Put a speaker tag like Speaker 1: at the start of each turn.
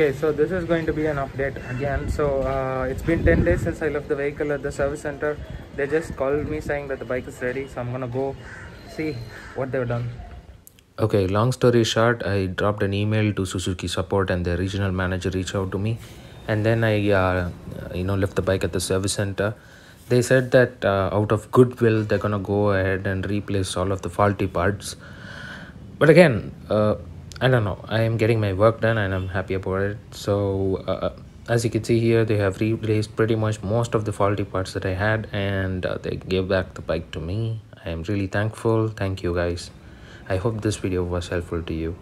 Speaker 1: okay so this is going to be an update again so uh, it's been 10 days since i left the vehicle at the service center they just called me saying that the bike is ready so i'm gonna go see what they've done
Speaker 2: okay long story short i dropped an email to suzuki support and the regional manager reached out to me and then i uh, you know left the bike at the service center they said that uh, out of goodwill they're gonna go ahead and replace all of the faulty parts but again uh, I don't know I am getting my work done and I'm happy about it so uh, uh as you can see here they have replaced pretty much most of the faulty parts that I had and uh, they gave back the bike to me I am really thankful thank you guys I hope this video was helpful to you